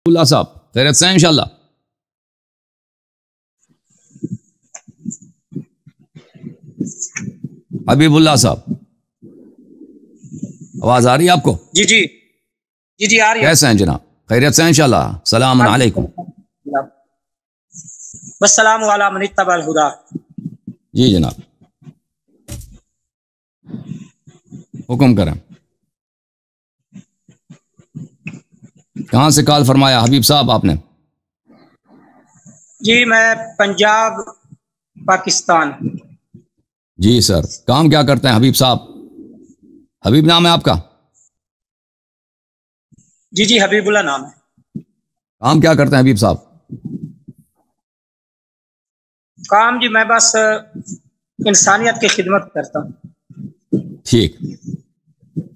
अब्दुल्ला साहब खैरत से इंशाल्लाह हबीबुल्ला साहब आवाज आ रही है आपको जी जी जी जी आ रही है कैसे हैं जनाब खैरियत से इनशाला सलाम वालेकुम बस सलाम वाला मनी तबल हुदा जी जनाब हुक्म करें कहाँ से कॉल फरमाया हबीब साहब आपने जी मैं पंजाब पाकिस्तान जी सर काम क्या करते हैं हबीब साहब हबीब नाम है आपका जी जी हबीबुल्ला नाम है काम क्या करते हैं हबीब साहब काम जी मैं बस इंसानियत की खिदमत करता हूँ ठीक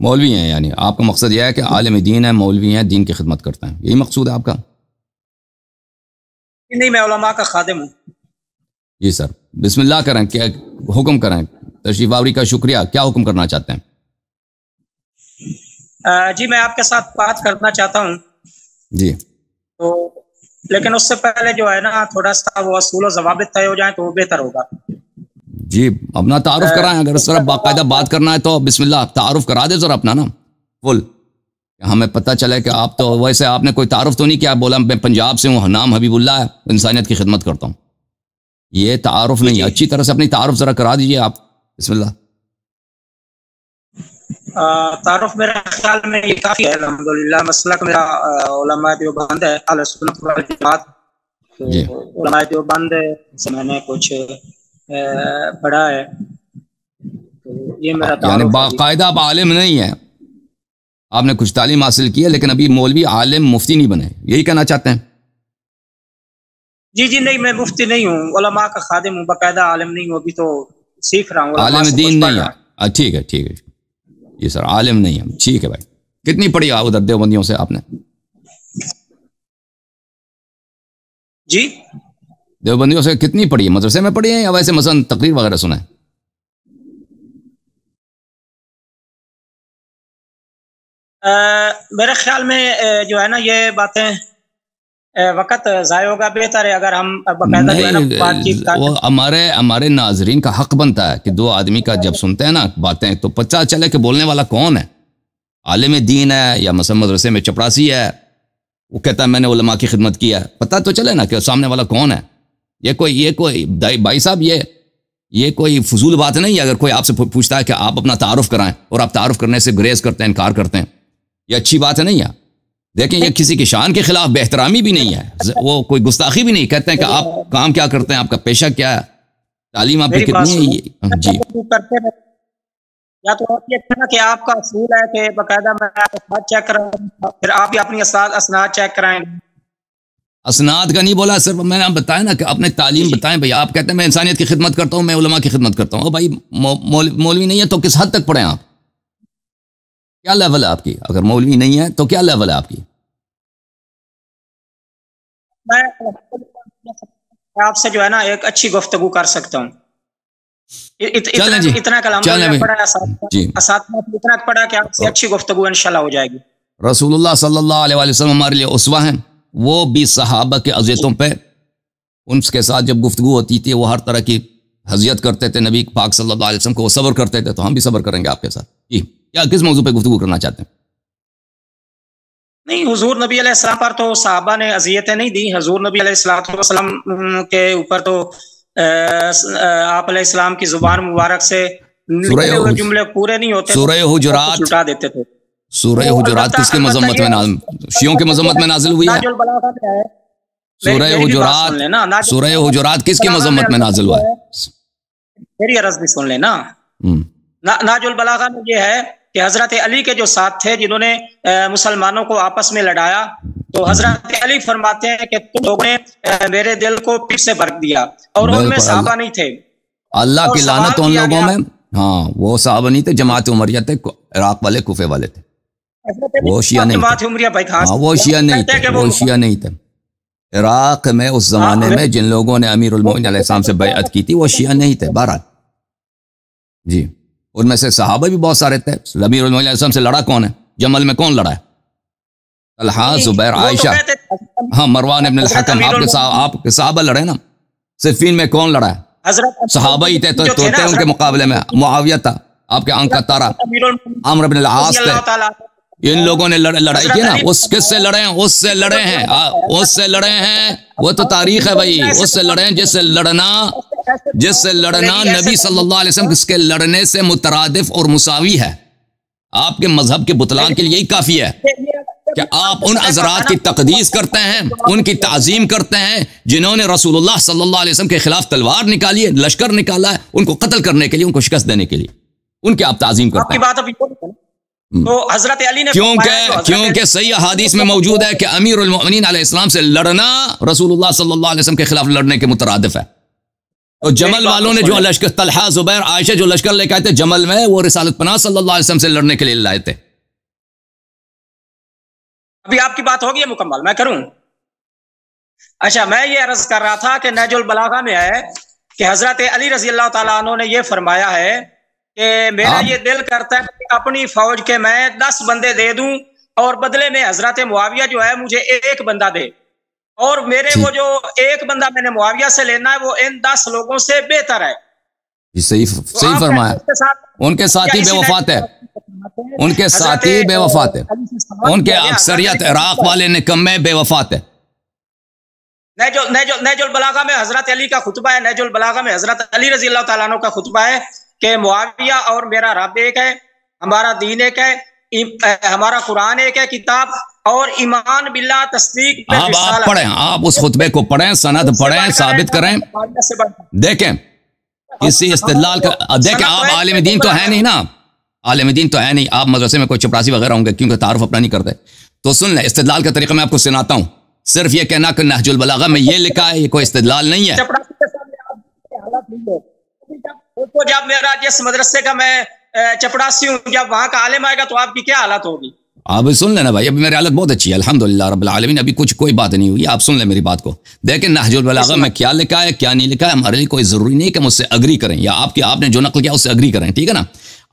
मौलवी हैं यानी आपका मकसद यह है कि आलम दीन है मौलवी हैं दीन की खिदमत करते हैं यही मकसूद है आपका नहीं मैं का खादिम हूँ जी सर बिस्मिल्लाह करें क्या हुक्म करें तशरीफ आवरी का शुक्रिया क्या हुक्म करना चाहते हैं जी मैं आपके साथ बात करना चाहता हूँ जी तो लेकिन उससे पहले जो है ना थोड़ा सा वो असूल और जवाब तय हो जाए तो वो बेहतर होगा जी अपना तारुफ कराएं अगर सर बाकायदा बात करना है तो बिस्मिल्लाह तारुफ करा दे सर अपना ना बोल हमें पता चला कि आप तो वैसे आपने कोई तारुफ तो नहीं किया बोला मैं पंजाब से हूँ नाम हबीबुल्ला है इंसानियत की खिदमत करता हूँ ये तारुफ नहीं है अच्छी तरह से अपनी तारुफ जरा करा दीजिए आप बिस्मिल्ला तारुफ मेरा ख्याल में ये काफ़ी है अलहमदिल्ला मसलक मेरा देवबंद है जमात तो देवबंद है मैंने कुछ पढ़ा है तो ये मेरा यानी बाकायदा आप आलिम नहीं है आपने कुछ तालीम हासिल की है लेकिन अभी मौलवी आलिम मुफ्ती नहीं बने यही कहना चाहते हैं जी जी नहीं मैं मुफ्ती नहीं हूँ ओलमा का खादिम हूँ बाकायदा आलिम नहीं हूँ अभी तो सीख रहा हूँ आलिम दीन नहीं है ठीक है ठीक है जी सर आलिम नहीं है ठीक है भाई कितनी पढ़ी आप उधर देवबंदियों से आपने जी देवबंदियों से कितनी पढ़ी है मदरसे में पढ़ी है या वैसे मसन तकरीर वगैरह सुना है आ, मेरे ख्याल में जो है ना ये बातें वक्त ज़ाय होगा बेहतर है अगर हम बात हमारे हमारे नाजरीन का हक बनता है कि दो आदमी का जब सुनते हैं ना बातें तो पता चले कि बोलने वाला कौन है आलिम दीन है या मसल मदरसे में चपरासी है वो कहता है मैंने उलमा की खिदमत किया है पता तो चले ना कि सामने वाला कौन है ये कोई ये कोई भाई साहब ये ये कोई फजूल बात नहीं है अगर कोई आपसे पूछता है कि आप अपना तारुफ कराएं और आप तारुफ़ करने से ग्रेज करते हैं इनकार करते हैं ये अच्छी बात है नहीं है देखें ये किसी की शान के खिलाफ बेहतरामी भी नहीं है वो कोई गुस्ताखी भी नहीं कहते हैं कि आप काम क्या करते हैं आपका पेशा क्या है तालीम आपकी कितनी है हाँ, जी या तो ये अच्छा कि आपका असूल है कि बाकायदा मैं चेक कराऊँ फिर आप अपनी असनाद चेक कराएंगे असनाद का नहीं बोला सर मैंने आप बताया ना कि अपने तालीम बताएं भाई आप कहते हैं मैं इंसानियत की खिदमत करता हूँ मैं उलमा की खिदमत करता हूँ भाई मौलवी मौल नहीं है तो किस हद तक पढ़े आप क्या लेवल है आपकी अगर मौलवी नहीं है तो क्या लेवल है आपकी आपसे जो है ना एक अच्छी गुफ्तगु कर सकता हूँ इत, इतना, इतना कलाम तो पढ़ा इतना पढ़ा कि आपसे अच्छी गुफ्तगु इनशाला हो जाएगी रसूलुल्लाह सल्लल्लाहु अलैहि वसल्लम हमारे लिए उसवा है वो भी सहाबा के अजियतों पर उनके साथ जब गुफ्तु होती थी वो हर तरह की हजियत करते थे नबी पाक सल्लल्लाहु अलैहि वसल्लम को सबर करते थे तो हम भी सबर करेंगे आपके साथ जी क्या किस मौजू पर गुफ्तु करना चाहते हैं नहीं हुजूर नबी अलैहिस्सलाम पर तो साहबा ने अजियतें नहीं दी हजूर नबी अलैहिस्सलाम के ऊपर तो आप अलैहिस्सलाम की जुबान मुबारक से जुमले पूरे नहीं होते हुजरात देते थे सूर्य हुजरात किसके मजम्मत में नाज शियों के मजम्मत में नाजिल हुई है सूर्य हुजरात सूर्य हुजरात किसके मजम्मत में नाजिल हुआ है मेरी अरज भी सुन लेना हम्म। नाजुल बलागा में यह है कि हजरत अली के जो साथ थे जिन्होंने मुसलमानों को आपस में लड़ाया तो हजरत अली फरमाते हैं कि तुम लोगों ने मेरे दिल को फिर से भर दिया और उनमें साहबा नहीं थे अल्लाह तो की लानत उन लोगों में हाँ वो साहबा नहीं थे जमात उमरिया थे इराक वाले कुफे वाले थे वो शिया नहीं था हाँ, वो शिया नहीं थे वो शिया नहीं थे इराक में उस जमाने हाँ, में जिन लोगों ने अमीर उलमोम से बैत की थी वो शिया नहीं थे बहरहाल जी उनमें से सहाबा भी बहुत सारे थे अमीर उलमोम से लड़ा कौन है जमल में कौन लड़ा है तलहा जुबैर तो आयशा हाँ मरवान इब्न हकम आपके आपके सहाबा लड़े ना सिफीन में कौन लड़ा है सहाबा ही थे तो उनके मुकाबले में मुआविया था आपके आंख का तारा आमर बिन आस थे इन हाँ। लोगों ने लड़, लड़ाई की ना उस किससे लड़े हैं उससे लड़े हैं हाँ, उससे लड़े हैं वो तो तारीख है भाई उससे लड़े हैं जिससे लड़ना जिससे लड़ना नबी सल्लल्लाहु अलैहि वसल्लम किसके लड़ने से मुतरदफ और मुसावी है आपके मजहब के बुतलान के लिए ही काफ़ी है कि आप उन अजरात की तकदीस करते हैं उनकी तज़ीम करते हैं जिन्होंने रसूलुल्लाह सल्लल्लाहु अलैहि वसल्लम के खिलाफ तलवार निकाली है लश्कर निकाला है उनको कत्ल करने के लिए उनको शिकस्त देने के लिए उनके आप तज़ीम करते हैं Hmm. तो हजरत अली ने क्योंकि तो क्योंकि सही हदीस में मौजूद है कि अमीर इस्लाम से लड़ना रसूल सल्लाम के खिलाफ लड़ने के मुतरदफ है और जमल वालों ने जो लश्कर तलहा जुबैर आयशा जो लश्कर लेकर आए थे जमल में वो रिसालत पना सल्लाम से लड़ने के लिए लाए थे अभी आपकी बात होगी मुकम्मल मैं करूं अच्छा मैं ये अर्ज कर रहा था कि नजुल बलागा में है कि हजरत अली रजी अल्लाह तुमने ये फरमाया है कि मेरा हाँ। ये दिल करता है कि अपनी फौज के मैं दस बंदे दे दूं और बदले में हजरत मुआविया जो है मुझे एक बंदा दे और मेरे वो जो एक बंदा मैंने मुआविया से लेना है वो इन दस लोगों से बेहतर है सही तो सही फरमाया उनके साथी बेवफात है उनके साथी बेवफात है उनके अक्सरियत इराक वाले निकम्मे बेवफात है नैजुल नैजुल नैजुल बलागा में हजरत अली का खुतबा है नैजुल बलागा में हजरत अली रजी अल्लाह का खुतबा है कि मुआविया और मेरा रब एक है हमारा दीन एक है हमारा कुरान एक है किताब और ईमान बिल्ला तस्दीक आप, आप पढ़ें आप उस खुतबे को पढ़ें सनद पढ़ें साबित करें देखें किसी इस्तलाल का देखें आप आलिम दीन तो है नहीं ना आलिम दीन तो है नहीं आप मदरसे में कोई चपरासी वगैरह होंगे क्योंकि तारफ अपना नहीं करते तो सुन लें इस्तलाल का तरीका मैं आपको सुनाता हूँ सिर्फ ये कहना कि नहजुल बलागा में ये लिखा है ये कोई इस्तलाल नहीं है तो जब मेरा जिस मदरसे का मैं चपड़ासी हूँ जब वहाँ का आलिम आएगा तो आपकी क्या हालत होगी आप सुन लेना भाई अभी मेरी हालत बहुत अच्छी है अलहमदिल्ला रबालमीन अभी कुछ कोई बात नहीं हुई आप सुन ले मेरी बात को देखें नहजुलबलागा में क्या लिखा है क्या नहीं लिखा है हमारे लिए कोई ज़रूरी नहीं कि हम उससे अग्री करें या आपके आपने जो नकल किया उससे अग्री करें ठीक है ना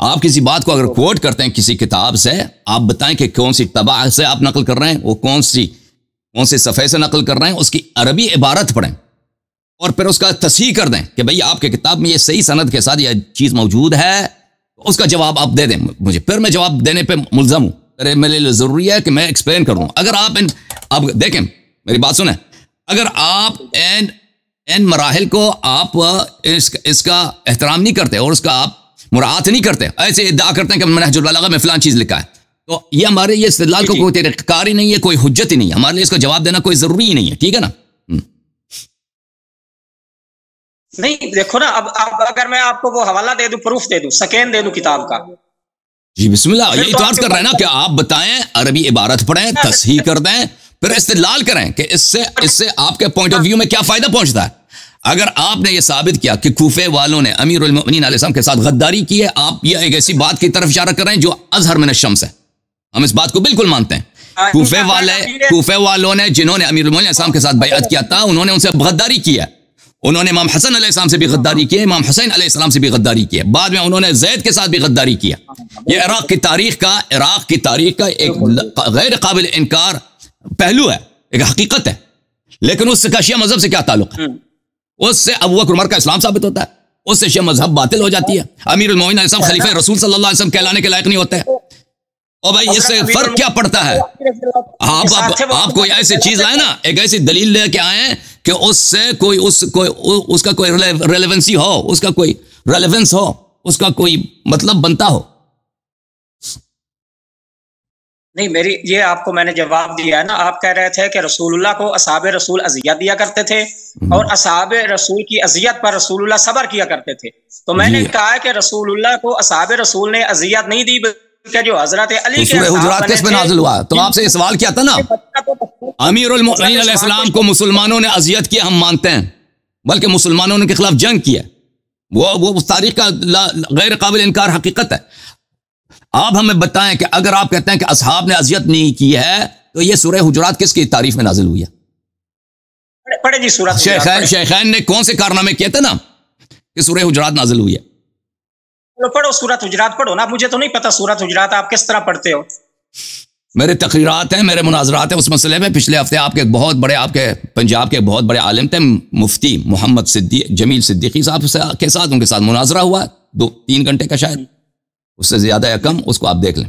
आप किसी बात को अगर कोट करते हैं किसी किताब से आप बताएं कि कौन सी तबाह से आप नकल कर रहे हैं वो कौन सी कौन से सफ़े से नकल कर रहे हैं उसकी अरबी इबारत पढ़ें और फिर उसका तस्ह कर दें कि भाई आपके किताब में ये सही सनद के साथ यह चीज़ मौजूद है उसका जवाब आप दे दें मुझे फिर मैं जवाब देने पर मुलजम हूँ अरे मेरे लिए ज़रूरी है कि मैं एक्सप्लेन कर अगर आप इन आप देखें मेरी बात सुने अगर आप एन एन मराहल को आप इस, इसका एहतराम नहीं करते और उसका आप मुराहत नहीं करते ऐसे इदा करते हैं कि मैंने मनहजुल्ला में फ़िलहाल चीज़ लिखा है तो ये हमारे ये इस्तेलाल को कोई तरीक़ार ही नहीं है कोई हजत ही नहीं है हमारे लिए इसका जवाब देना कोई ज़रूरी ही नहीं है ठीक है ना नहीं देखो ना अब अब अगर मैं आपको वो हवाला दे दू प्रूफ दे दू सकेन दे दू किताब का जी बिस्मिल्लाह ये इतराज तो तो कर रहे हैं ना कि आप बताएं अरबी इबारत पढ़ें तस्ही कर दें फिर इस्तेलाल करें कि इससे इससे आपके पॉइंट ऑफ व्यू में क्या फायदा पहुंचता है अगर आपने ये साबित किया कि कूफे वालों ने अमीर उलमिन के साथ गद्दारी की है आप यह एक ऐसी बात की तरफ इशारा कर रहे हैं जो अजहर में शम्स है हम इस बात को बिल्कुल मानते हैं हाँ, कूफे वाले कूफे वालों ने जिन्होंने अमीर के साथ बैत किया था उन्होंने उनसे गद्दारी की है उन्होंने इमाम हसन आसमाम से भी गद्दारी की इमाम हुसैन आसमाम से भी गद्दारी की बाद में उन्होंने जैद के साथ भी गद्दारी किया ये इराक की तारीख का इराक की तारीख का एक गैर काबिल इनकार पहलू है एक हकीकत है लेकिन उससे शिया मजहब से क्या ताल्लुक है उससे अब उमर का इस्लाम साबित होता है उससे शिया मजहब बातिल हो जाती है अमीर मोमिन खलीफा रसूल सल्लल्लाहु अलैहि वसल्लम कहलाने के लायक नहीं होते और भाई इससे फर्क क्या पड़ता है आप आप आपको ऐसी चीज आए ना एक ऐसी दलील लेके आए कि उससे कोई उस कोई उसका कोई रेलिवेंसी हो उसका कोई रेलिवेंस हो उसका कोई मतलब बनता हो नहीं मेरी ये आपको मैंने जवाब दिया है ना आप कह रहे थे कि रसूलुल्लाह को असाब रसूल अजियत दिया करते थे हम्म। और असाब रसूल की अजियत पर रसूलुल्लाह सबर किया करते थे तो मैंने कहा कि रसूलुल्लाह को असाब रसूल ने अजियत नहीं दी का जो हजरत अली तो हजरात किस पे नाजिल हुआ तो आपसे सवाल किया था ना तो अमीर इस्लाम को मुसलमानों ने अजियत किया हम मानते हैं बल्कि मुसलमानों ने के खिलाफ जंग किया वो वो उस तारीख का गैर काबिल इनकार हकीकत है आप हमें बताएं कि अगर आप कहते हैं कि असहाब ने अजियत नहीं की है तो ये सूर्य हजरात किसकी तारीफ में नाजिल हुई है पढ़े जी शेखैन शेखैन ने कौन से कारनामे किए थे ना कि सूर्य हजरात नाजिल हुई है चलो पढ़ो सूरत हुजरात पढ़ो ना मुझे तो नहीं पता सूरत हुजरात आप किस तरह पढ़ते हो मेरे तकरीरत हैं मेरे मुनाजरात हैं उस मसले में पिछले हफ्ते आपके बहुत बड़े आपके पंजाब के बहुत बड़े आलम थे मुफ्ती मोहम्मद सिद्दी जमील सिद्दीकी साहब के साथ उनके साथ मुनाजरा हुआ दो तीन घंटे का शायद उससे ज़्यादा या कम उसको आप देख लें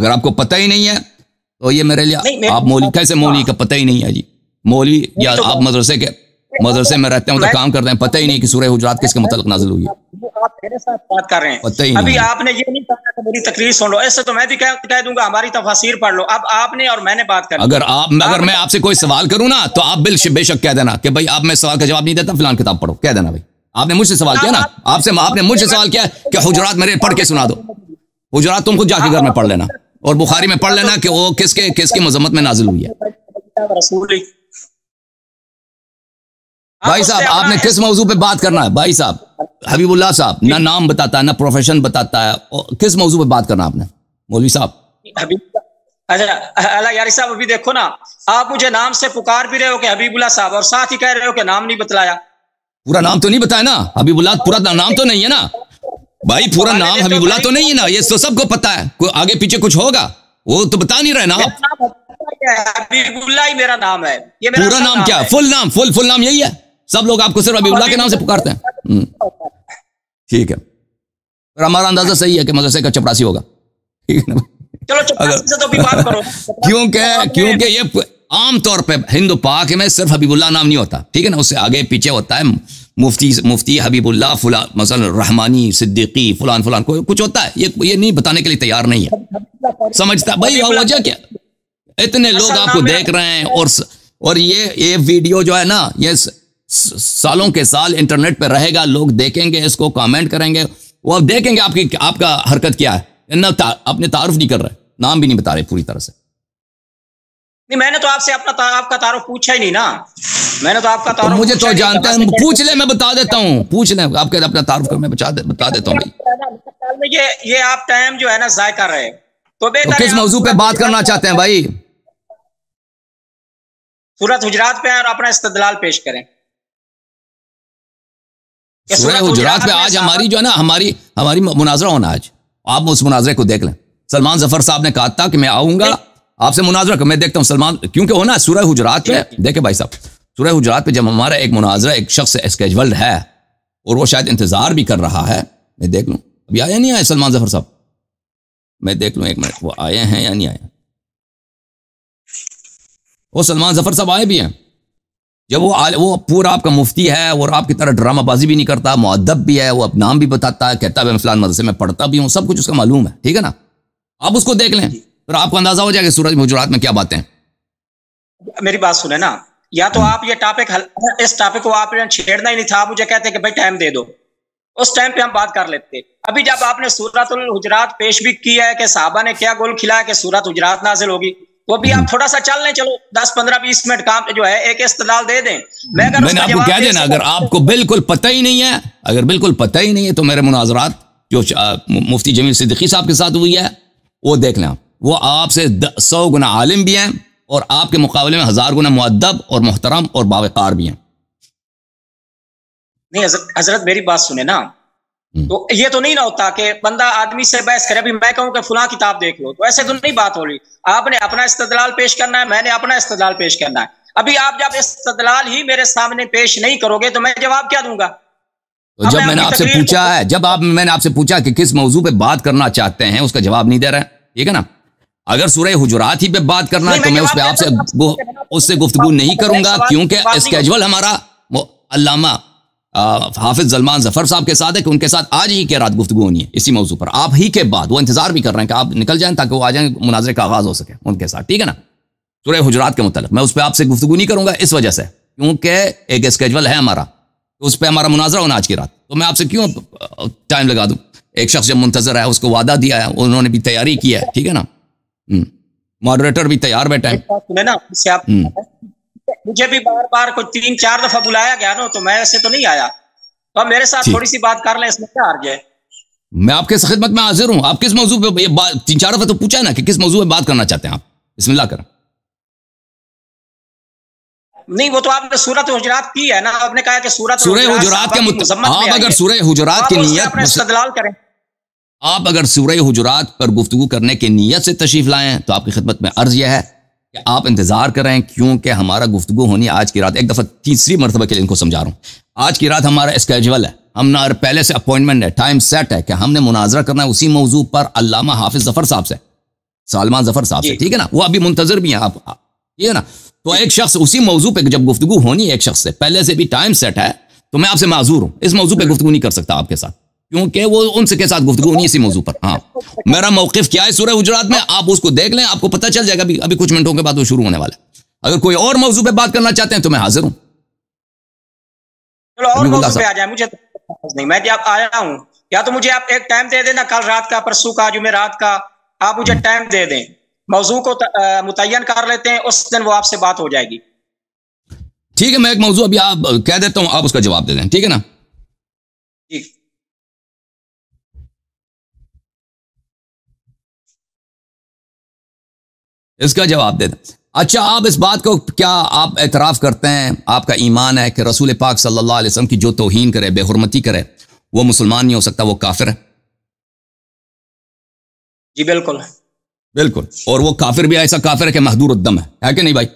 अगर आपको पता ही नहीं है तो ये मेरे लिए आप मौली कैसे मौली का पता ही नहीं है जी मौली या तो आप मदरसे के मदरसे में रहते हैं उधर काम करते हैं पता ही नहीं कि सूर्य हुजरात किसके मतलब नाजिल हुई है जो आप मेरे साथ बात कर रहे हैं अभी आपने ये नहीं कहा कि मेरी तकरीर सुन लो ऐसे तो मैं भी कह, कह दूंगा हमारी तफासिर पढ़ लो अब आपने और मैंने बात कर अगर आप अगर मैं आपसे कोई सवाल करूँ ना तो आप बिल बेशक कह देना कि भाई आप मैं सवाल का जवाब नहीं देता फिलहाल किताब पढ़ो कह देना भाई आपने मुझसे सवाल किया ना आपसे आपने मुझसे सवाल किया कि हुजरात मेरे पढ़ के सुना दो हुजरात तुम खुद जाके घर में पढ़ लेना और बुखारी में पढ़ लेना कि वो किसके किसकी मजम्मत में नाजिल हुई है भाई साहब आपने किस मौजू पे बात करना है भाई साहब हबीबुल्ला साहब ना नाम बताता है ना प्रोफेशन बताता है किस मौजू पर बात करना आपने मौलवी साहब अच्छा यारी साहब अभी देखो ना आप मुझे नाम से पुकार भी रहे हो कि हबीबुल्ला साहब और साथ ही कह रहे हो कि नाम नहीं बतलाया पूरा नाम तो नहीं बताया ना हबीबुल्ला पूरा नाम तो नहीं है ना भाई पूरा नाम हबीबुल्ला तो नहीं है ना ये तो सबको पता है कोई आगे पीछे कुछ होगा वो तो बता नहीं रहे ना हबीबुल्ला ही मेरा नाम है पूरा नाम, नाम क्या फुल नाम फुल फुल नाम यही है सब लोग आपको सिर्फ हबीबुल्ला के नाम से पुकारते हैं ठीक है पर हमारा अंदाजा सही है कि मदरसे का चपरासी होगा तो क्योंकि क्योंकि ये आम तौर पे हिंदू पाक में सिर्फ हबीबुल्ला नाम नहीं होता ठीक है ना उससे आगे पीछे होता है मुफ्ती मुफ्ती हबीबुल्ला फुला मसल रहमानी सिद्दीकी फुलान फुलान को कुछ होता है ये ये नहीं बताने के लिए तैयार नहीं है समझता भाई वजह क्या इतने लोग आपको देख रहे हैं और और ये ये वीडियो जो है ना ये सालों के साल इंटरनेट पर रहेगा लोग देखेंगे इसको कमेंट करेंगे वो अब देखेंगे आपकी आपका हरकत क्या है ना ता, अपने तारुफ नहीं कर रहे नाम भी नहीं बता रहे पूरी तरह से नहीं मैंने तो आपसे अपना ता, आपका तारुफ पूछा ही नहीं ना मैंने तो आपका तारुफ तो मुझे तो जानते हैं पूछ ले मैं बता देता हूँ पूछ ले आपके अपना तारुफ कर मैं बता देता हूँ ये ये आप टाइम जो है ना जय कर रहे तो, तो किस मौजूद पे बात करना चाहते हैं भाई सूरत गुजरात पे और अपना इस्तेदलाल पेश करें सूर्य गुजरात पे आज हमारी जो है ना हमारी हमारी मुनाजरा होना आज आप उस मुनाजरे को देख लें सलमान जफर साहब ने कहा था कि मैं आऊंगा आपसे मुनाजरा कर मैं देखता हूँ सलमान क्योंकि होना सूर्य गुजरात पे देखे भाई साहब सूर्य हुजरात पे जब हमारा एक मुनाजरा एक शख्स स्केजवल्ड है और वो शायद इंतजार भी कर रहा है मैं देख लूँ अभी आया नहीं आया सलमान जफर साहब मैं देख लूँ एक मिनट वो आए हैं या नहीं आए वो सलमान जफर साहब आए भी हैं जब वो वो पूरा आपका मुफ्ती है और आपकी तरह ड्रामाबाजी भी नहीं करता मुद्दब भी है वो अब नाम भी बताता है कहता है फिलहाल मदरसे में पढ़ता भी हूँ सब कुछ उसका मालूम है ठीक है ना आप उसको देख लें फिर तो आपको अंदाजा हो जाएगा सूरज मुजरात में क्या बातें मेरी बात सुने ना या तो आप ये टॉपिक इस टॉपिक को आपने छेड़ना ही नहीं था मुझे कहते कि भाई टाइम दे दो उस टाइम पे हम बात कर लेते अभी जब आपने सूरत हुजरात पेश भी की है कि साहबा ने क्या गोल खिलाया कि सूरत हुजरात नाजिल होगी वो भी आप हम्म। थोड़ा सा चल लें चलो दस पंद्रह बीस मिनट काम जो है एक इस्तेदाल दे दें मैं अगर मैंने आपको क्या देना अगर आपको बिल्कुल पता ही नहीं है अगर बिल्कुल पता ही नहीं है तो मेरे मुनाजरात जो मुफ्ती जमील सिद्दीकी साहब के साथ हुई है वो देख लें वो आपसे सौ गुना आलिम भी हैं और आपके मुकाबले में हजार गुना मुद्दब और मोहतरम और बावकार भी हैं नहीं हजरत मेरी बात सुने ना हम्म। तो ये तो नहीं ना होता कि बंदा आदमी से बहस करे अभी मैं कहूं कि फुला किताब देख लो तो ऐसे तो नहीं बात हो रही आपने अपना इस्तलाल पेश करना है मैंने अपना इस्तलाल पेश करना है अभी आप जब इस्तलाल ही मेरे सामने पेश नहीं करोगे तो मैं जवाब क्या दूंगा तो जब मैंने आपसे पूछा है जब आप मैंने आपसे पूछा कि किस मौजू पे बात करना चाहते हैं उसका जवाब नहीं दे रहे हैं ठीक है ना अगर सुरह हुजरात ही पे बात करना है तो मैं उस पर आपसे उससे गुफ्तगु नहीं तो करूंगा क्योंकि स्केजुअल हमारा अल्लामा हाफिज सलमान जफर साहब के साथ है कि उनके साथ आज ही के रात गुफ्तु होनी है इसी मौजू पर आप ही के बाद वो इंतजार भी कर रहे हैं कि आप निकल जाएं ताकि वो आ जाएं मुनाजरे का आगाज हो सके उनके साथ ठीक है ना सुरह हजरात के मतलब मैं उस पर आपसे गुफ्तु नहीं करूंगा इस वजह से क्योंकि एक स्केजल है हमारा तो उस पर हमारा मुनाजरा होना आज की रात तो मैं आपसे क्यों टाइम लगा दूँ एक शख्स जब मुंतजर है उसको वादा दिया है उन्होंने भी तैयारी की है ठीक है ना मॉडरेटर हम्म, भी तैयार बैठा है मुझे भी बार बार कुछ तीन चार दफा बुलाया गया ना तो मैं ऐसे तो नहीं आया तो आप मेरे साथ थोड़ी सी बात कर लें इसमें क्या हार गए मैं आपके खिदमत में हाजिर हूँ आप किस मौजूद पे तीन चार दफा तो पूछा है ना कि किस मौजूद पे बात करना चाहते हैं आप इसमें ला कर नहीं वो तो आपने सूरत हुजरात की है ना आपने कहा कि सूरत सूरह हुजरात के मुताबिक आप अगर सूरह हुजरात की नीयत करें आप अगर सूरह हुजरात पर गुफ्तु करने की नीयत से तशरीफ लाएं तो आपकी खिदमत में अर्ज यह है कि आप इंतज़ार कर रहे हैं क्योंकि हमारा गुफ्तु होनी आज की रात एक दफ़ा तीसरी मरतबा के लिए इनको समझा रहा हूँ आज की रात हमारा स्केजल है ना पहले से अपॉइंटमेंट है टाइम सेट है कि हमने मुनाजरा करना है उसी मौजू पर अलामा हाफिज जफर साहब से सलमान जफर साहब से ठीक है ना वो अभी मुंतजर भी हैं आप ठीक है ना तो एक शख्स उसी मौजू पर जब गुफ्तु होनी है एक शख्स से पहले से भी टाइम सेट है तो मैं आपसे माजूर हूँ इस मौजू पर हम्म। गुफ्तु नहीं कर सकता आपके साथ क्योंकि वो उनके साथ गुफ्तु उन्हीं इसी मौजू पर हाँ मेरा मौकफ क्या है सूर्य गुजरात में आप उसको देख लें आपको पता चल जाएगा अभी अभी कुछ मिनटों के बाद वो शुरू होने वाला है अगर कोई और मौजू पर बात करना चाहते हैं तो मैं हाजिर हूँ तो या तो मुझे आप एक टाइम दे देना कल रात का परसों का जुमे रात का आप मुझे टाइम हम्म। दे दें मौजू को मुतयन कर लेते हैं उस दिन वो आपसे बात हो जाएगी ठीक है मैं एक मौजू अभी आप कह देता हूँ आप उसका जवाब दे दें ठीक है ना ठीक इसका जवाब दे दें अच्छा आप इस बात को क्या आप एतराफ़ करते हैं आपका ईमान है कि रसूल पाक सल्लल्लाहु अलैहि वसल्लम की जो तोहन करे बेहरमती करे वो मुसलमान नहीं हो सकता वो काफिर है जी बिल्कुल बिल्कुल और वो काफिर भी ऐसा काफिर है कि महदूर उद्दम है है कि नहीं भाई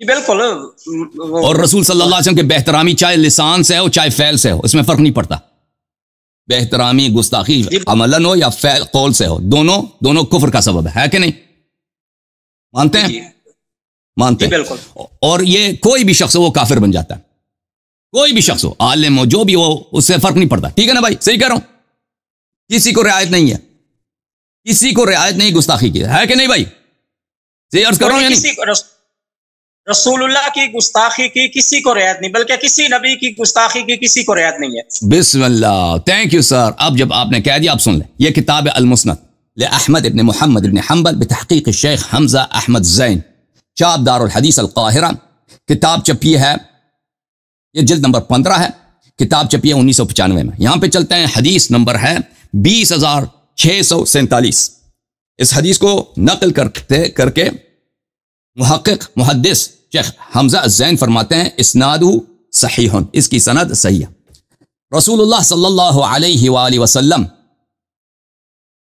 जी बिल्कुल और रसूल सल्लल्लाहु अलैहि वसल्लम के बेहतरामी चाहे लिसान से हो चाहे फैल से हो इसमें फर्क नहीं पड़ता बेहतरामी गुस्ताखी अमलन हो या फैल कौल से हो दोनों दोनों कुफर का सबब है कि नहीं मानते हैं मानते हैं और ये कोई भी शख्स हो वो काफिर बन जाता है कोई भी शख्स हो आलिम हो जो भी हो उससे फर्क नहीं पड़ता ठीक है ना भाई सही कह रहा हूं किसी को रियायत नहीं है किसी को रियायत नहीं गुस्ताखी की है कि नहीं भाई सही अर्ज कर रहा हूं रसूलुल्लाह की गुस्ताखी की किसी को रियायत नहीं बल्कि किसी नबी की गुस्ताखी की किसी को रियायत नहीं है बिस्मिल्लाह थैंक यू सर अब जब आपने कह दिया आप सुन लें यह किताब है अलमुसनत अहमद इबन मोहम्मद इबन हम्बल बतहकीक शेख हमजा अहमद जैन चाप दारदीस अलकाहिरा किताब चपी है ये जल्द नंबर पंद्रह है किताब चपी है उन्नीस सौ पचानवे में यहाँ पर चलते हैं हदीस नंबर है बीस हजार छः सौ सैंतालीस इस हदीस को नकल करते करके महक़ मुहदस शेख हमजा जैन फरमाते हैं इसनादु सही इसकी सनद सही है रसूलुल्लाह सल्लल्लाहु अलैहि वसल्लम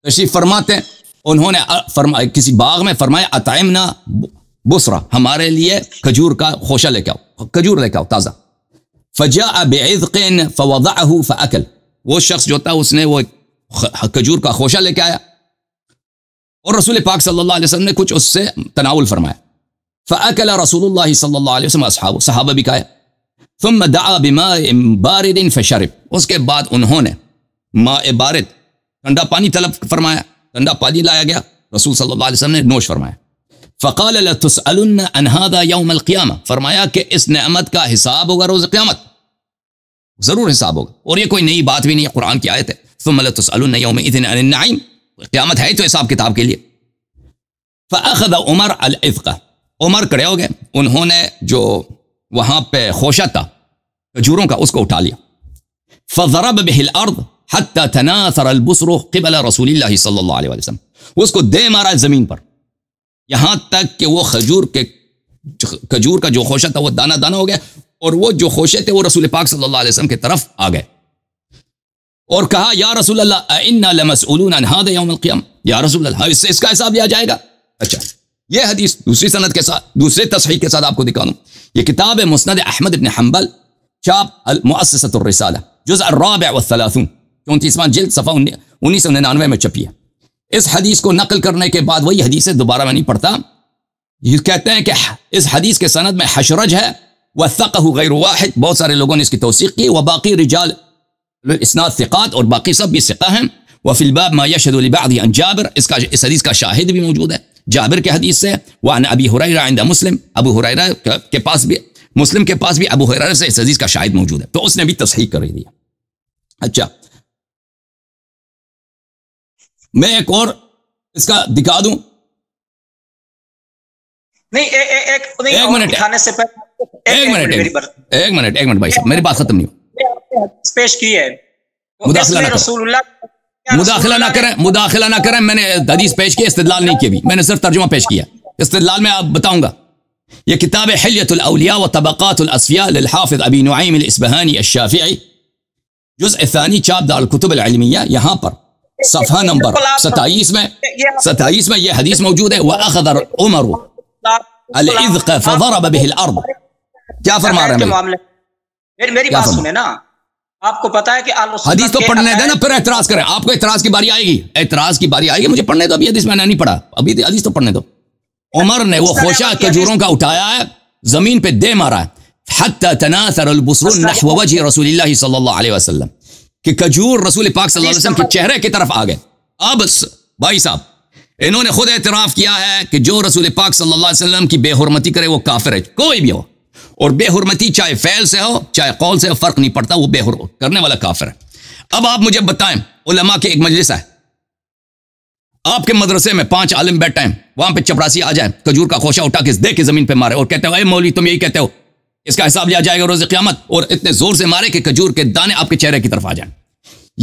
तशरीफ फरमाते हैं उन्होंने फरमा किसी बाग में फरमाया अतमना बुसरा हमारे लिए खजूर का खोशा लेके आओ खजूर लेके आओ ताज़ा फजा बेन फवदाहू फ़ल वो शख्स जो था उसने वो खजूर का खोशा लेके आया और रसूल पाक सल्लल्लाहु अलैहि वसल्लम ने कुछ उससे तनाउल फरमाया फ़ल रसूल सल्लाम असहाब सहाबा भी खाया तुम दा बिमा बारद फशरब उसके बाद उन्होंने माँ बारद ठंडा पानी तलब फरमाया ठंडा पानी लाया गया रसूल सल्लल्लाहु अलैहि वसल्लम ने नोश फरमाया फ़काल अनहादा यौमक़ियाम फरमाया कि इस नमत का हिसाब होगा रोज़ क़्यामत ज़रूर हिसाब होगा और ये कोई नई बात भी नहीं है कुरान की आयत है तुमल यौम इदिन क़्यामत है तो हिसाब किताब के लिए फ़ाखद उमर अलफ़ा उमर कड़े उन्होंने जो वहां पे खोशा था खजूरों का उसको उठा लिया फजरब बहिल अर्द हत्ता तनासर अलबसर किबल रसूल सल्ला वसलम उसको दे मारा ज़मीन पर यहां तक कि वो खजूर के खजूर का जो खोशा था वो दाना दाना हो गया और वो जो खोशे थे वो रसूल पाक सल्लल्लाहु अलैहि वसल्लम की तरफ आ गए और कहा या रसूल अल्लाह इन्ना लमसऊलून अनहाद यौम या रसूल अल्लाह हाँ, इससे इसका हिसाब लिया जाएगा अच्छा यह हदीस दूसरी सनत के साथ दूसरे तस्वीर के साथ आपको दिखा दूँ ये किताब है मुस्ंद अहमद इबन हम्बल चाप अलमसतरसाल जुज़ अर्राब चौंतीसवां जल्द सफ़ा उन्नीस सौ निन्यानवे में छपी है इस हदीस को नकल करने के बाद वही हदीस दोबारा में नहीं पढ़ता ये कहते हैं कि इस हदीस के सनत में हशरज है व फ़क़ गैर वाहिद बहुत सारे लोगों ने इसकी तोसीक की व बाकी रिजाल इसनाद और बाकी सब भी सिका हैं वफिलबाब माया शदुलबादी अंजाबर इसका इस हदीस का शाहिद भी मौजूद है जाबिर के हदीस से वान अबी हुरैरा आइंदा मुस्लिम अबू हुरैरा के पास भी मुस्लिम के पास भी अबू हुरैरा से इस हदीस का शायद मौजूद है तो उसने भी तस्ही कर दिया अच्छा मैं एक और इसका दिखा दूं नहीं ए, ए, एक मिनट एक मिनट एक मिनट एक मिनट भाई साहब मेरी बात खत्म नहीं हो पेश की है तो मुदाखला रसूलुल्लाह مداخلہ نہ کریں يعني مداخلہ نہ کریں میں نے حدیث پیش کی استدلال نہیں کی بھی میں نے صرف ترجمہ پیش کیا استدلال میں آپ بتاؤں گا یہ کتاب حلية الاولیاء وطبقات الاسفیاء للحافظ ابی نعیم الاسبہانی الشافعی جزء ثانی چاپ دار الكتب العلمیہ یہاں پر صفحہ نمبر ستائیس میں ستائیس میں یہ حدیث موجود ہے وَأَخَذَ عُمَرُ الْعِذْقَ فَضَرَبَ بِهِ الْأَرْضِ کیا فرما رہے ہیں میری بات سنے نا आपको पता है कि हदीस तो पढ़ने दे ना फिर एतराज करें आपको एतराज की बारी आएगी एतराज की बारी आएगी मुझे पढ़ने दो अभी हदीस मैंने नहीं पढ़ा अभी तो हदीस तो पढ़ने दो उमर ने वो खोशा खजूरों का उठाया है जमीन पे दे मारा है कि खजूर रसूल पाक सल्लल्लाहु अलैहि वसल्लम के चेहरे की तरफ आ गए अब भाई साहब इन्होंने खुद एतराफ किया है कि जो रसूल पाक सल्लल्लाहु अलैहि वसल्लम की बेहरमती करे वो काफिर है कोई भी हो और बेहरमती चाहे फैल से हो चाहे कौल से हो फर्क नहीं पड़ता वो बेहर करने वाला काफिर है अब आप मुझे बताएं उलमा के एक मजलिस है आपके मदरसे में पांच आलिम बैठे हैं वहां पे चपरासी आ जाए खजूर का खोशा उठा के दे के जमीन पे मारे और कहते हो मौली तुम यही कहते हो इसका हिसाब लिया जाएगा रोज क्यामत और इतने जोर से मारे कि खजूर के दाने आपके चेहरे की तरफ आ जाए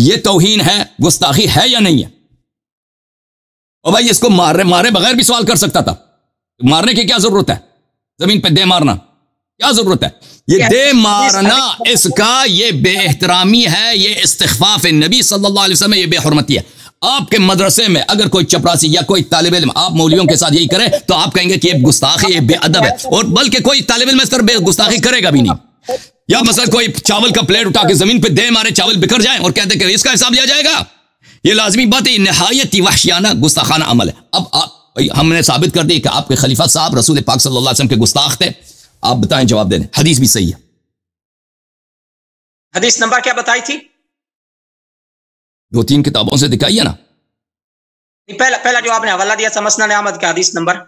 ये तोहन है गुस्ताखी है या नहीं है और भाई इसको मारे मारे बगैर भी सवाल कर सकता था मारने की क्या जरूरत है जमीन पर दे मारना क्या जरूरत है ये yes. दे मारना yes. इसका ये बेहतरामी है ये इस्तफाफ नबी सल्लल्लाहु अलैहि वसल्लम ये बेहरमती है आपके मदरसे में अगर कोई चपरासी या कोई तालब इम आप मौलियों के साथ यही करें तो आप कहेंगे कि ये गुस्ताखी ये बेअदब है और बल्कि कोई तालब इम इस तरह गुस्ताखी करेगा भी नहीं या मसल कोई चावल का प्लेट उठा के जमीन पे दे मारे चावल बिखर जाए और कहते कि इसका हिसाब लिया जाएगा ये लाजमी बात है नहायत ही वहशियाना गुस्ताखाना अमल है अब आप हमने साबित कर दिया कि आपके खलीफा साहब रसूल पाक सल्लल्लाहु अलैहि वसल्लम के गुस्ताख थे आप बताएं जवाब देने हदीस भी सही है हदीस नंबर क्या बताई थी दो तीन किताबों से दिखाई है ना पहला पहला जो आपने हवाला दिया था मसनद अहमद का हदीस नंबर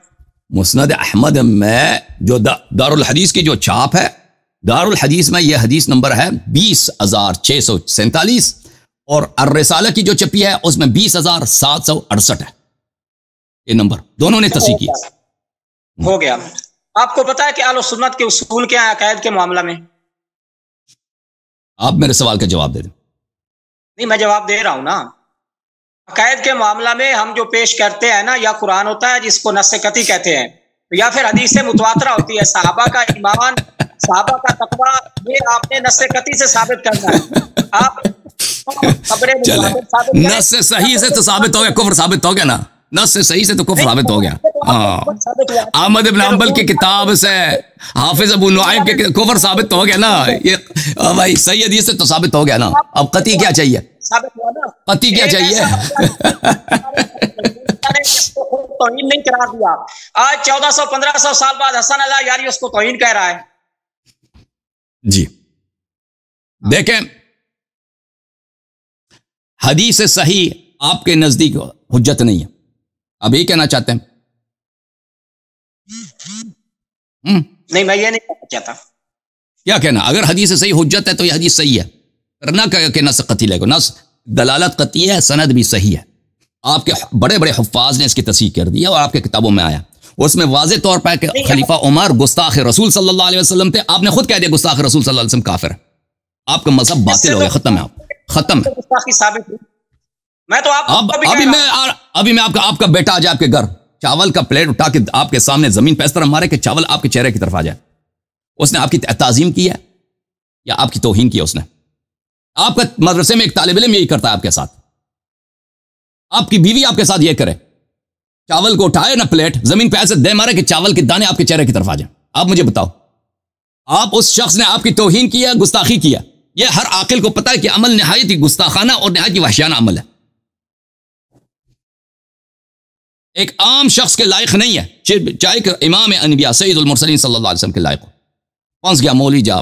मुस्नद अहमद में जो दारुल हदीस की जो छाप है दारुल हदीस में यह हदीस नंबर है बीस हजार छह सौ सैतालीस और अर्रसाला की जो चपी है उसमें बीस हजार सात सौ अड़सठ है ये नंबर दोनों ने तसी की हो गया आपको पता है कि आलो सुन्नत के उसूल क्या है अकायद के मामला में आप मेरे सवाल का जवाब दे दें नहीं मैं जवाब दे रहा हूं ना अकायद के मामला में हम जो पेश करते हैं ना या कुरान होता है जिसको नस्कति कहते हैं या फिर हदीस मुतवातरा होती है साहबा का ईमान साहबा का तकवा ये आपने नस्कति से साबित करना है आप खबरें सही से तो साबित हो गया कुफर साबित हो गया ना ना से सही से तो कुफ साबित हो गया हाँ। अहमद इबन अम्बल की किताब से हाफिज अबू नुआब के कुफर साबित हो गया ना ये भाई सही हदीस से तो साबित हो गया ना अब कति क्या चाहिए कति क्या चाहिए तोहिन नहीं करा दिया आज चौदह सौ पंद्रह सौ साल बाद हसन अला यारी उसको तोहिन कह रहा है जी देखें हदीस सही आपके नजदीक हुज्जत नहीं है अब ये कहना चाहते हैं हम्म। नहीं मैं ये नहीं कहना चाहता क्या कहना अगर हदीस सही हजत है तो यह हदीस सही है ना कहना सकती लेगो ना दलालत कती है सनद भी सही है आपके बड़े बड़े हफाज ने इसकी तस्वीर कर दी है और आपके किताबों में आया उसमें वाज तौर पर खलीफा उमर गुस्ताख रसूल सल्लल्लाहु अलैहि वसल्लम थे आपने खुद कह दिया गुस्ताख रसूल सल्लल्लाहु अलैहि वसल्लम काफिर आपका मजहब बातिल हो गया ख़त्म है आप ख़त्म है मैं तो आप अब, अभी मैं आ, अभी मैं आपका आपका बेटा आ जाए आपके घर चावल का प्लेट उठा के आपके सामने जमीन पे इस तरह मारे कि चावल आपके चेहरे की तरफ आ जाए उसने आपकी तजीम की है या आपकी तोहिन की है उसने आपका मदरसे में एक तालब इलम यही करता है आपके साथ आपकी बीवी आपके साथ ये करे चावल को उठाए ना प्लेट जमीन पे ऐसे दे मारे कि चावल के दाने आपके चेहरे की तरफ आ जाए आप मुझे बताओ आप उस शख्स ने आपकी तोहिन किया गुस्ताखी किया यह हर आकिल को पता है कि अमल नहायत ही गुस्ताखाना और नहायत ही वहशियाना अमल है एक आम शख्स के लायक नहीं है चाहे इमाम अनबिया सईदमरसलिन सल्ला के लायक हो पहुँच गया मौली जा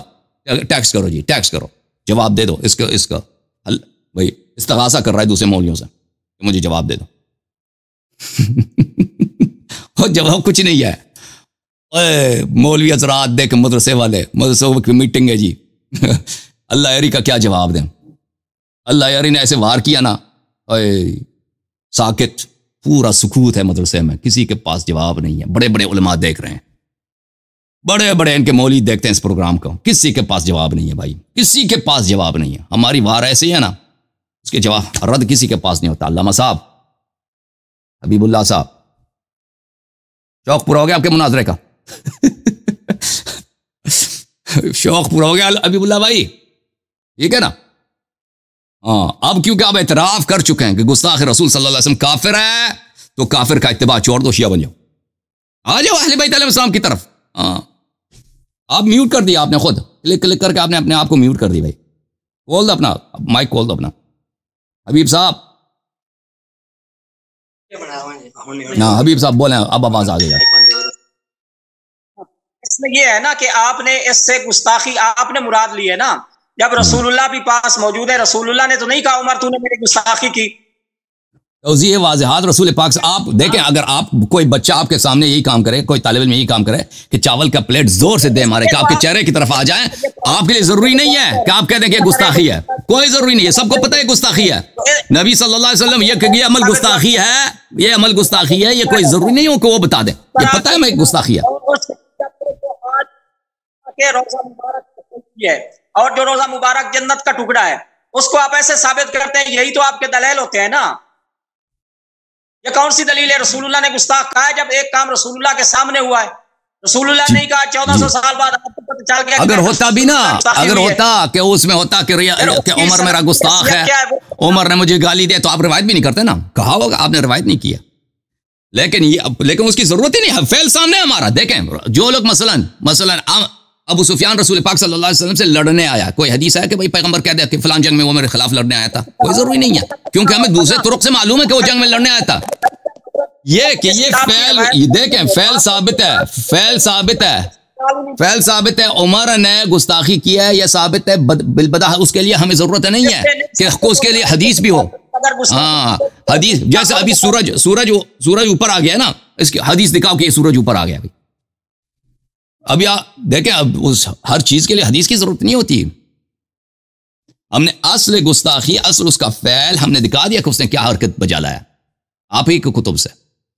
टैक्स करो जी टैक्स करो जवाब दे दो इसका इसका हल भाई इस्तगासा कर रहा है दूसरे मौलियों से तो मुझे जवाब दे दो जवाब कुछ नहीं है अरे मौलवी हजरात देख मदरसे वाले मदरसे की मीटिंग है जी अल्लाह यारी का क्या जवाब दें अल्लाह यारी ने ऐसे वार किया ना अरे साकित पूरा सुकूत है मदरसे में किसी के पास जवाब नहीं है बड़े बड़े उलमा देख रहे हैं बड़े बड़े इनके मौली देखते हैं इस प्रोग्राम को किसी के पास जवाब नहीं है भाई किसी के पास जवाब नहीं है हमारी वार ऐसी है ना उसके जवाब रद्द किसी के पास नहीं होता अल्लामा साहब हबीबुल्ला साहब शौक पूरा हो गया आपके मुनाजरे का शौक पूरा हो गया हबीबुल्ला भाई ठीक है ना हाँ अब क्योंकि आप एतराफ कर चुके हैं कि गुस्ताख रसूल सल्लल्लाहु अलैहि वसल्लम काफिर है तो काफिर का इतबा छोड़ दो शिया बन जाओ आ जाओ अहले बैतम की तरफ हाँ आप म्यूट कर दिया आपने खुद क्लिक क्लिक करके आपने अपने आप को म्यूट कर दिया भाई खोल दो अपना माइक खोल दो अपना हबीब साहब ना हाँ, हबीब साहब बोले अब आवाज आ गई इसमें ये है ना कि आपने इससे गुस्ताखी आपने मुराद ली है ना जब रसूलुल्लाह भी पास मौजूद है रसूलुल्लाह ने तो नहीं कहा उमर तूने मेरी गुस्ताखी की तोजी वाजहत रसूल पाक आप देखें हाँ। अगर आप कोई बच्चा आपके सामने यही काम करे कोई तालब में यही काम करे कि चावल का प्लेट जोर से दे मारे कि आपके चेहरे की तरफ आ जाए आपके लिए जरूरी नहीं है कि आप कह दें कि गुस्ताखी है कोई जरूरी नहीं है सबको पता है गुस्ताखी है नबी सल्लल्लाहु अलैहि वसल्लम ये कि ये अमल गुस्ताखी है ये अमल गुस्ताखी है ये कोई जरूरी नहीं हो कि वो बता दें ये पता है मैं गुस्ताखी है और जो रोजा मुबारक जन्नत का टुकड़ा है उसको आप ऐसे साबित करते हैं यही तो आपके दलील होते हैं ना ये कौन सी दलील है रसूलुल्लाह ने गुस्ताख कहा जब एक काम रसूलुल्लाह के सामने हुआ है रसूलुल्लाह ने कहा चौदह सौ साल बाद अगर, अगर होता भी ना अगर होता कि उसमें होता कि उमर मेरा गुस्ताख है उमर ने मुझे गाली दिया तो आप रिवायत भी नहीं करते ना कहा होगा आपने रिवायत नहीं किया लेकिन ये लेकिन उसकी जरूरत ही नहीं है फेल सामने हमारा देखें जो लोग मसलन मसलन अबू सुफियान रसूल पाक सल्लल्लाहु अलैहि वसल्लम से लड़ने आया कोई हदीस है कि भाई पैगंबर कह दिया कि फलां जंग में वो मेरे खिलाफ लड़ने आया था कोई जरूरी नहीं है क्योंकि हमें दूसरे तुरक से मालूम है कि वो जंग में लड़ने आया था ये कि ये फैल ये देखें फैल साबित है फैल साबित है फैल साबित है उमर ने गुस्ताखी किया है यह साबित है बिलबदा उसके लिए हमें जरूरत नहीं है कि उसके लिए हदीस भी हो हाँ हदीस जैसे अभी सूरज सूरज सूरज ऊपर आ गया ना इसकी हदीस दिखाओ कि सूरज ऊपर आ गया भाई अब या देखें अब उस हर चीज के लिए हदीस की जरूरत नहीं होती हमने असल गुस्ताखी असल उसका फैल हमने दिखा दिया कि उसने क्या हरकत बजा लाया आप ही के कुतुब से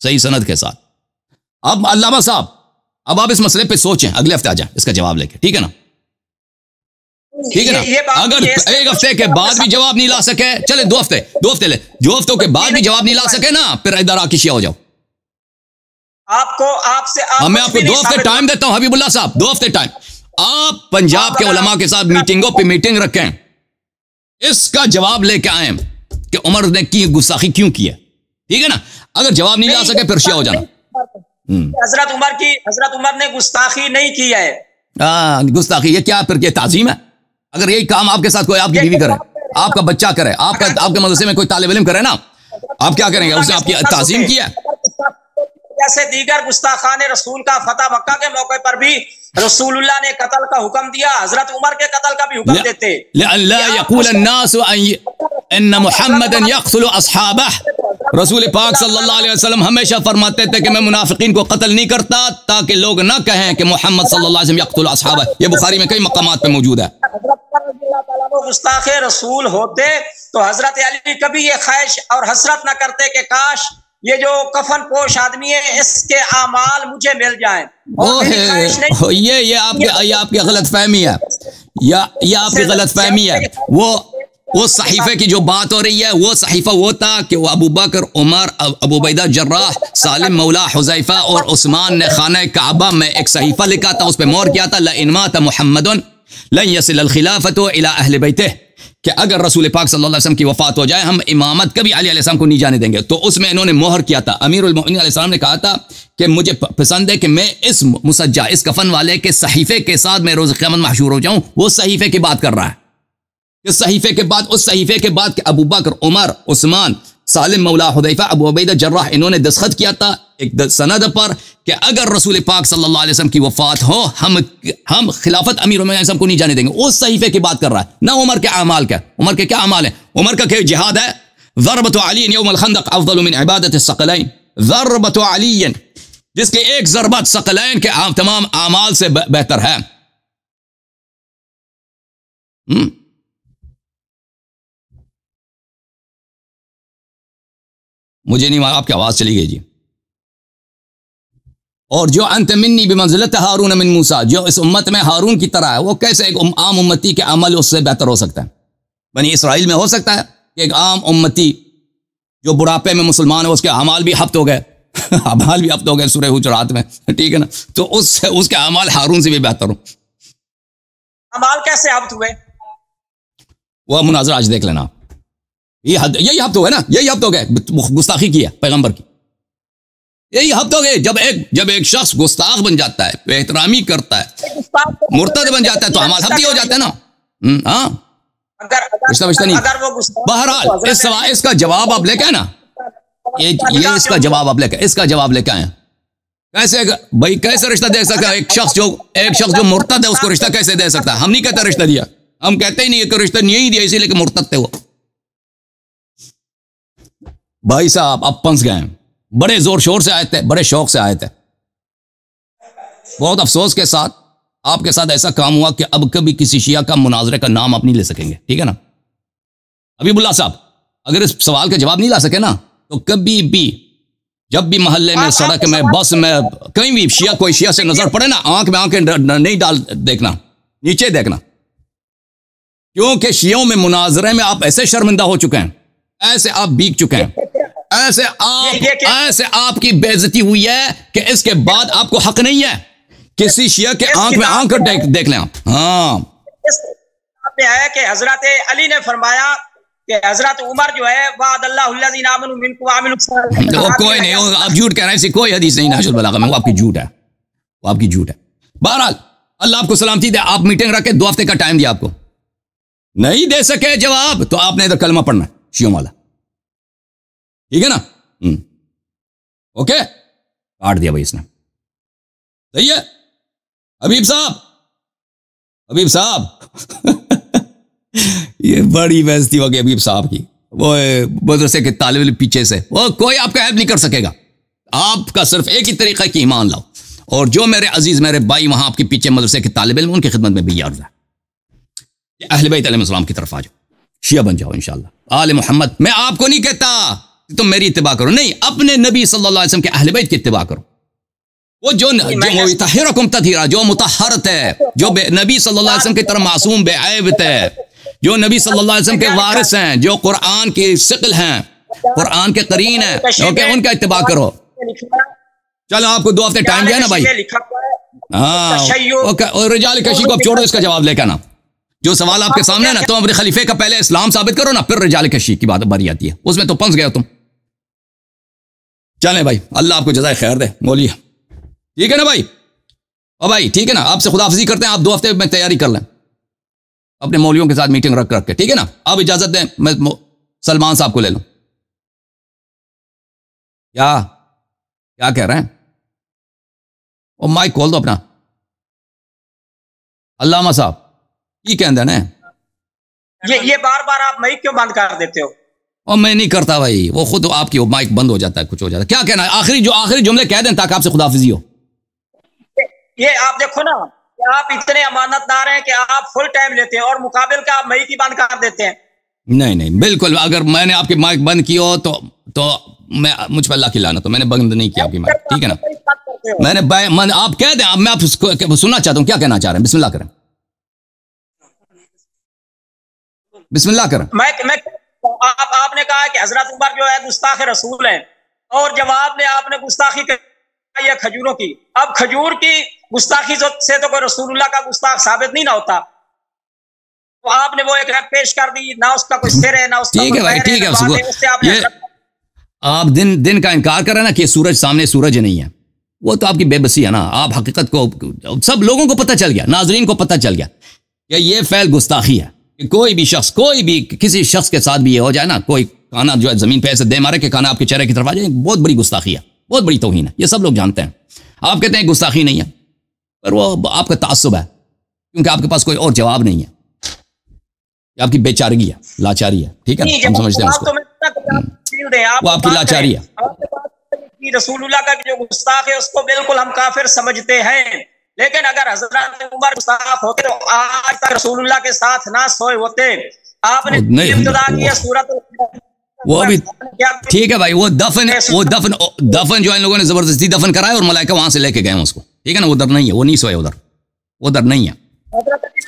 सही सनद के साथ अब अल्लामा साहब अब आप इस मसले पे सोचें अगले हफ्ते आ जाए इसका जवाब लेके ठीक है ना ठीक है ना अगर एक हफ्ते के बाद भी जवाब नहीं ला सके चले दो हफ्ते दो हफ्ते ले दो हफ्तों के बाद भी जवाब नहीं ला सके ना फिर इधर आकिशिया हो जाओ आपको आपसे आप मैं आपको दो हफ्ते टाइम देता हूं हबीबुल्ला साहब दो हफ्ते टाइम आप पंजाब के उलमा के साथ मीटिंगों पर मीटिंग रखें इसका जवाब लेके आए कि उमर ने की गुस्साखी क्यों है ठीक है ना अगर जवाब नहीं जा सके फिर शिया हो जाना हम्म। हजरत उमर की हजरत उमर ने गुस्ताखी नहीं की है हाँ, गुस्ताखी ये क्या फिर ये ताजीम है अगर यही काम आपके साथ कोई आपकी बीवी करे आपका बच्चा करे आपका आपके मदरसे में कोई तालब इलम करे ना आप क्या करेंगे उसने आपकी तो ताजीम किया जैसे दीगर गुस्ताखान रसूल का फतेह मक्का के मौके पर भी रसूलुल्लाह ने कतल का हुक्म दिया हजरत उमर के कतल का भी हुक्म देते रसूल पाक सल्लल्लाहु अलैहि वसल्लम हमेशा फरमाते थे कि मैं मुनाफिकीन को कत्ल नहीं करता ताकि लोग ना कहें कि मोहम्मद सल्लल्लाहु अलैहि वसल्लम असहाब ये बुखारी में कई मकाम पे मौजूद है गुस्ताख रसूल होते तो हजरत अली कभी ये ख्वाहिश और हसरत ना करते कि काश ये जो कफन पोश आदमी है इसके अमाल मुझे मिल जाए ये ये आपके ये आपकी गलत फहमी है या ये आपकी गलत फहमी है वो वो सहीफे की जो बात हो रही है वो सहीफा वो था कि वो अबू बकर उमर अबूबैदा जर्राह सालिम मौला हुजैफा और उस्मान ने खाना काबा में एक सहीफा लिखा था उस पर मोर किया था था मोहम्मद लखिलाफत अला अहल बैते कि अगर रसूल पाक सल्लल्लाहु अलैहि वसल्लम की वफात हो जाए हम इमामत कभी अली अलैहिस्सलाम को नहीं जाने देंगे तो उसमें इन्होंने मोहर किया था अमीर अलैहिस्सलाम ने कहा था कि मुझे पसंद है कि मैं इस मुसज्जा इस कफन वाले के सहीफे के साथ मैं रोज़ क़्यामत मशहूर हो जाऊँ वो सहीफे की बात कर रहा है इस सहीफे के बाद उस सहीफे के बाद कि अबू बकर उमर उस्मान सालिम मौला हदैफ़ा अबू अबैदा जर्राह इन्होंने दस्खत किया था एक सनद पर कि अगर रसूल पाक सल्लल्लाहु अलैहि वसल्लम की वफ़ात हो हम हम खिलाफत अमीर उमर को नहीं जाने देंगे उस सहीफे की बात कर रहा है ना उमर के अमाल का उमर के क्या अमाल है उमर का क्या जिहाद है ज़रबत अलीमखंदक अफजल इबादत सकलैन ज़रबत अली जिसके एक ज़रबत सकलैन के तमाम अमाल से बेहतर है हुँ? हम्म? मुझे नहीं मारा आपकी आवाज़ चली गई जी और जो अंत मिन्नी बिमंजिलत हारून अमिन मूसा जो इस उम्मत में हारून की तरह है वो कैसे एक आम उम्मती के अमल उससे बेहतर हो सकता है बनी इसराइल में हो सकता है कि एक आम उम्मती जो बुढ़ापे में मुसलमान है उसके अमाल भी हफ्त हो गए अमाल भी हफ्त हो गए सुरह हुजरात में ठीक है ना तो उससे उसके अमाल हारून से भी बेहतर हो अमाल कैसे हफ्त हुए वह मुनाजर आज देख लेना ये हद यही हद ना यही हफ्त हो गए गुस्ताखी किया पैगंबर की यही हफ्त हो गए जब एक जब एक शख्स गुस्ताख बन जाता है बेहतरामी करता है मुर्तद बन जाता है तो हमारा हफ्ती हो जाता है ना हम्म, हाँ नहीं बहरहाल इस सवाल इसका जवाब आप लेके आए ना ये ये इसका जवाब आप लेके इसका जवाब लेके आए कैसे भाई कैसे रिश्ता दे सकता है एक शख्स जो एक शख्स जो मुर्तद है उसको रिश्ता कैसे दे सकता है हम नहीं कहते रिश्ता दिया हम कहते ही नहीं कि रिश्ता नहीं दिया इसीलिए मुर्तद थे वो भाई साहब अब पंस गए बड़े जोर शोर से आए थे बड़े शौक से आए थे बहुत अफसोस के साथ आपके साथ ऐसा काम हुआ कि अब कभी किसी शिया का मुनाजरे का नाम आप नहीं ले सकेंगे ठीक है ना अबीबुल्ला साहब अगर इस सवाल का जवाब नहीं ला सके ना तो कभी भी जब भी मोहल्ले में सड़क में बस में कहीं भी शिया कोई शिया से नजर पड़े ना आंख में आंखें नहीं डाल देखना नीचे देखना क्योंकि शियों में मुनाजरे में आप ऐसे शर्मिंदा हो चुके हैं ऐसे आप बीक चुके हैं ऐसे आप ये, ये, ऐसे आपकी बेजती हुई है कि इसके बाद आपको हक नहीं है किसी शिया के आंख में आंख देख, देख लें आप हाँ है कि हजरत अली ने फरमाया तो नहीं आपकी झूठ है बहरहाल अल्लाह आपको सलामती दे आप मीटिंग दो हफ्ते का टाइम दिया आपको नहीं दे सके जवाब तो आपने तो कलमा पढ़ना शियोम वाला ठीक है ना ओके हम्म। काट दिया भाई इसने सही है हबीब साहब हबीब साहब ये बड़ी बेजती होगी हबीब साहब की वो मदरसे के तालब पीछे से वो कोई आपका हेल्प नहीं कर सकेगा आपका सिर्फ एक ही तरीका है कि ईमान लाओ और जो मेरे अजीज मेरे भाई वहां आपके पीछे मदरसे के तालब इलम उनकी खिदमत में भी याद है भाई बैतम की तरफ आ जाओ शिया बन जाओ इनशाला आल मोहम्मद मैं आपको नहीं कहता तुम मेरी इतबा करो नहीं अपने नबी सल्लल्लाहु के अहल की इतबा करो वो जो तहिरकुम तथीरा जो मुतहरत है जो नबी सल्लल्लाहु की तरह मासूम बेऐब है जो नबी सल्लल्लाहु के वारिस हैं जो कुरान की शिकल हैं कुरान के करीन है ओके उनका इतबा करो चलो आपको दो हफ्ते टाइम दिया ना भाई हाँ रिजाल कशी को आप छोड़ो इसका जवाब लेकर ना जो सवाल आपके सामने है ना तुम तो अपने खलीफे का पहले इस्लाम साबित करो ना फिर रिजाल कशी की बात बारी आती है उसमें तो पंस गया तुम चले भाई अल्लाह आपको जजाय खैर दे बोलिए ठीक है ना भाई और भाई ठीक है ना आपसे खुदाफजी करते हैं आप दो हफ्ते में तैयारी कर लें अपने मौलियों के साथ मीटिंग रख रख के ठीक है ना आप इजाजत दें मैं सलमान साहब को ले लूं क्या क्या कह रहे हैं और माइक खोल दो अपना अल्लामा साहब की कहते हैं ये ये बार बार आप माइक क्यों बंद कर देते हो और मैं नहीं करता भाई वो खुद आपकी वो माइक बंद हो जाता है कुछ हो जाता है क्या कहना है आखिरी जो आखिरी जुमले कह दें ताकि आपसे खुदाफिजी हो ये आप देखो ना आप इतने अमानतदार हैं कि आप फुल टाइम लेते हैं और मुकाबले का आप मई की बंद कर देते हैं नहीं नहीं बिल्कुल अगर मैंने आपकी माइक बंद की हो तो तो मैं मुझ पर अल्लाह की लाना तो मैंने बंद नहीं किया आपकी माइक ठीक है ना मैंने मैं, आप कह दें आप मैं आप सुनना चाहता हूँ क्या कहना चाह रहे हैं बिस्मिल्लाह करें बिस्मिल्लाह करें मैं मैं तो आप आपने कहा कि हजरत उमर जो है गुस्ताख रसूल हैं और जवाब में आपने गुस्ताखी या खजूरों की अब खजूर की गुस्ताखी से तो कोई रसूलुल्लाह का गुस्ताख साबित नहीं ना होता तो आपने वो एक पेश कर दी ना उसका कोई सिर है ना उसका ठीक है भाई ठीक है उसको आप दिन दिन का इनकार कर रहे हैं ना कि सूरज सामने सूरज नहीं है वो तो आपकी बेबसी है ना आप हकीकत को सब लोगों को पता चल गया नाजरीन को पता चल गया कि ये फैल गुस्ताखी है कोई भी शख्स कोई भी किसी शख्स के साथ भी ये हो जाए ना कोई खाना जो है जमीन पे ऐसे दे मारे के खाना आपके चेहरे की तरफ आ जाए बहुत बड़ी गुस्ताखी है बहुत बड़ी तोहन है ये सब लोग जानते हैं आप कहते हैं गुस्ताखी नहीं है पर वो आपका तसब है क्योंकि आपके पास कोई और जवाब नहीं है आपकी बेचारगी है लाचारी है ठीक है हम समझते हैं उसको तो हम्म। वो आपकी लाचारी है रसूलुल्लाह का जो गुस्ताख है उसको बिल्कुल हम काफिर समझते हैं लेकिन अगर हजरत उमर साफ होते तो आज तक रसूलुल्लाह के साथ ना सोए होते आपने किया सूरत वो अभी ठीक है भाई वो दफन है वो दफन दफन जो इन लोगों ने जबरदस्ती दफन कराया और मलाइका वहां से लेके गए उसको ठीक है ना उधर नहीं है वो नहीं सोया उधर उधर नहीं है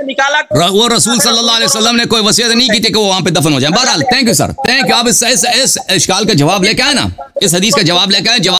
निकाला वो रसूल सल्लल्लाहु अलैहि वसल्लम ने कोई वसीयत नहीं की थी कि वो वहां पे दफन हो जाए बहरहाल thank you sir thank you आप इस इस इस का जवाब लेके आए ना इस हदीस का जवाब लेके आए जवाब